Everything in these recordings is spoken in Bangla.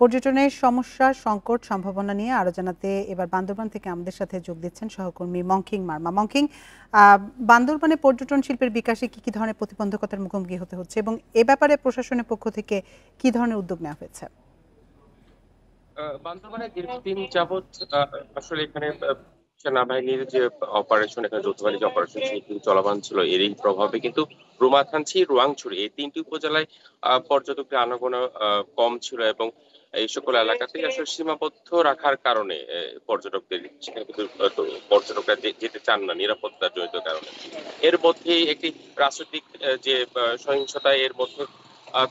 পর্যটনের সমস্যার সংকট সম্ভাবনা নিয়ে আরো জানাতে এবার বান্দরবান থেকে আমাদের সাথে যোগ দিচ্ছেন সহকর্মী মংকিং মার্মা মংকিং বান্দরবানে পর্যটন শিল্পের বিকাশে কি কি ধরনের প্রতিবন্ধকতার মুখোমুখি হতে হচ্ছে এবং এ ব্যাপারে প্রশাসনের পক্ষ থেকে কি ধরনের উদ্যোগ নেওয়া হয়েছে বান্দরবানে দীর্ঘদিন যাবৎ আসলে এখানে সেনাবাহিনীর আচ্ছা, যে অপারেশন এখানে যে অপারেশন চলমান ছিল এরই প্রভাবে কিন্তু রুমাথানছি এই তিনটি উপজেলায় আনাগোনা কম ছিল এবং এই সকল এলাকাতে আসলে সীমাবদ্ধ রাখার কারণে পর্যটকদের সেখানে কিন্তু পর্যটকরা যেতে চান না নিরাপত্তা জড়িত কারণে এর মধ্যে একটি রাজনৈতিক যে সহিংসতা এর মধ্যে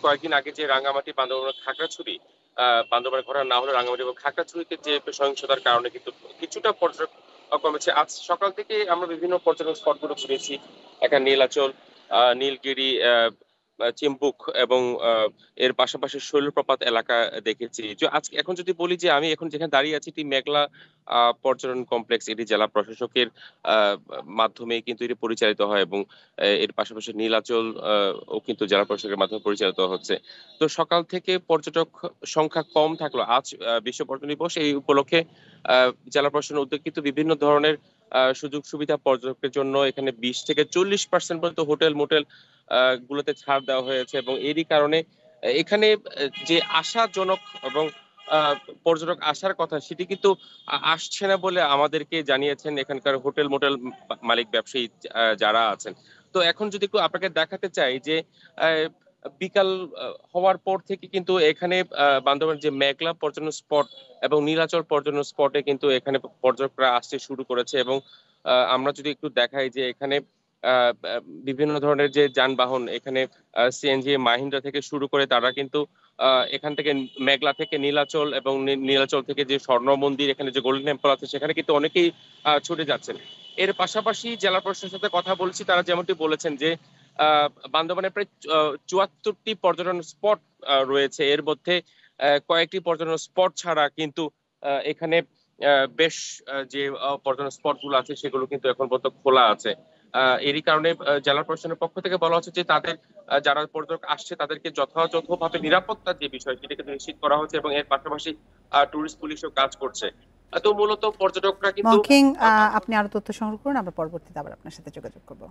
কয়েকদিন আগে যে রাঙ্গামাটি বান্দরবান আহ বান্দরবান ঘোরা না হলে রাঙ্গামাটি এবং খাগড়াছড়িতে যে সহিংসতার কারণে কিন্তু কিছুটা পর্যটক কমেছে আচ্ছা, আজ সকাল থেকে আমরা বিভিন্ন পর্যটন স্পটগুলো ঘুরেছি এখানে নীলাচল নীলগিরি চিম্বুক এবং এর পাশাপাশি শৈলপ্রপাত এলাকা দেখেছি যে আজকে এখন যদি বলি যে আমি এখন যেখানে দাঁড়িয়ে আছি এটি মেঘলা পর্যটন কমপ্লেক্স এটি জেলা প্রশাসকের মাধ্যমে কিন্তু এটি পরিচালিত হয় এবং এর পাশাপাশি নীলাচল ও কিন্তু জেলা প্রশাসকের মাধ্যমে পরিচালিত হচ্ছে তো সকাল থেকে পর্যটক সংখ্যা কম থাকলো আজ বিশ্ব পর্যটন দিবস এই উপলক্ষে জেলা প্রশাসনের উদ্যোগ কিন্তু বিভিন্ন ধরনের সুযোগ সুবিধা পর্যটকের জন্য এখানে বিশ থেকে চল্লিশ পার্সেন্ট পর্যন্ত হোটেল মোটেল গুলোতে ছাড় দেওয়া হয়েছে এবং এরই কারণে এখানে যে আশাজনক এবং পর্যটক আসার কথা সেটি কিন্তু আসছে না বলে আমাদেরকে জানিয়েছেন এখানকার হোটেল মোটেল মালিক ব্যবসায়ী যারা আছেন তো এখন যদি একটু আপনাকে দেখাতে চাই যে বিকাল হওয়ার পর থেকে কিন্তু এখানে বান্দরবান যে মেঘলা পর্যটন স্পট এবং নীলাচল পর্যটন স্পটে কিন্তু এখানে পর্যটকরা আসতে শুরু করেছে এবং আমরা যদি একটু দেখাই যে এখানে বিভিন্ন ধরনের যে যানবাহন এখানে সিএনজি মাহিন্দ্রা থেকে শুরু করে তারা কিন্তু এখান থেকে মেঘলা থেকে নীলাচল এবং নীলাচল থেকে যে স্বর্ণ মন্দির এখানে যে গোল্ডেন টেম্পল আছে সেখানে কিন্তু অনেকেই ছুটে যাচ্ছেন এর পাশাপাশি জেলা প্রশাসনের সাথে কথা বলেছি তারা যেমনটি বলেছেন যে বান্দরবানে প্রায় চুয়াত্তরটি পর্যটন স্পট রয়েছে এর মধ্যে কয়েকটি পর্যটন স্পট ছাড়া কিন্তু এখানে বেশ যে পর্যটন স্পটগুলো আছে সেগুলো কিন্তু এখন পর্যন্ত খোলা আছে এরই কারণে জেলা প্রশাসনের পক্ষ থেকে বলা হচ্ছে যে তাদের যারা পর্যটক আসছে তাদেরকে যথাযথভাবে নিরাপত্তার যে বিষয় সেটাকে নিশ্চিত করা হচ্ছে এবং এর পাশাপাশি টুরিস্ট পুলিশও কাজ করছে তো মূলত পর্যটকরা কিন্তু আপনি আরো তথ্য সংগ্রহ করুন আমরা পরবর্তীতে আবার আপনার সাথে যোগাযোগ করব